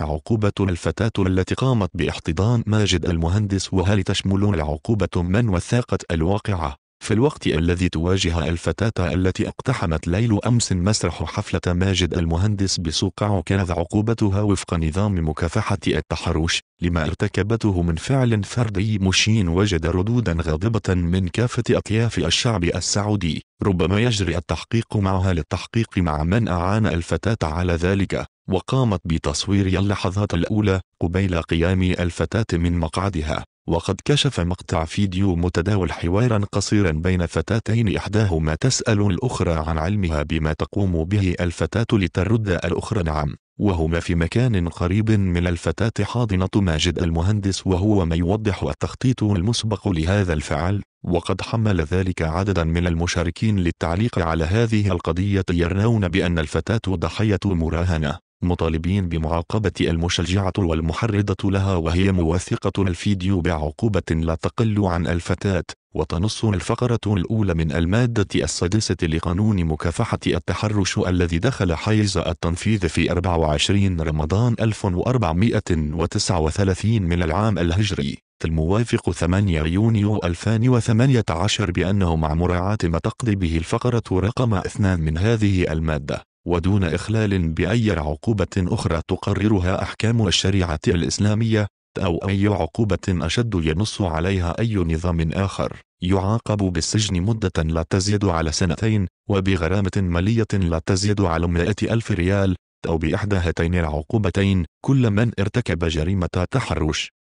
عقوبة الفتاة التي قامت باحتضان ماجد المهندس وهل تشمل العقوبة من وثاقت الواقعة في الوقت الذي تواجه الفتاة التي اقتحمت ليل أمس مسرح حفلة ماجد المهندس بسوق عكاظ عقوبتها وفق نظام مكافحة التحرش لما ارتكبته من فعل فردي مشين وجد ردودا غاضبة من كافة أطياف الشعب السعودي ربما يجري التحقيق معها للتحقيق مع من أعان الفتاة على ذلك وقامت بتصوير اللحظات الأولى قبيل قيام الفتاة من مقعدها وقد كشف مقطع فيديو متداول حوارا قصيرا بين فتاتين إحداهما تسأل الأخرى عن علمها بما تقوم به الفتاة لترد الأخرى نعم وهما في مكان قريب من الفتاة حاضنة ماجد المهندس وهو ما يوضح التخطيط المسبق لهذا الفعل وقد حمل ذلك عددا من المشاركين للتعليق على هذه القضية يرون بأن الفتاة ضحية مراهنة مطالبين بمعاقبة المشجعة والمحرضة لها وهي موثقة الفيديو بعقوبة لا تقل عن الفتاة وتنص الفقرة الأولى من المادة السادسة لقانون مكافحة التحرش الذي دخل حيز التنفيذ في 24 رمضان 1439 من العام الهجري الموافق 8 يونيو 2018 بأنه مع مراعاة ما تقضي به الفقرة رقم 2 من هذه المادة ودون إخلال بأي عقوبة أخرى تقررها أحكام الشريعة الإسلامية أو أي عقوبة أشد ينص عليها أي نظام آخر يعاقب بالسجن مدة لا تزيد على سنتين وبغرامة مالية لا تزيد على 100 ألف ريال أو بإحدى هاتين العقوبتين كل من ارتكب جريمة تحرش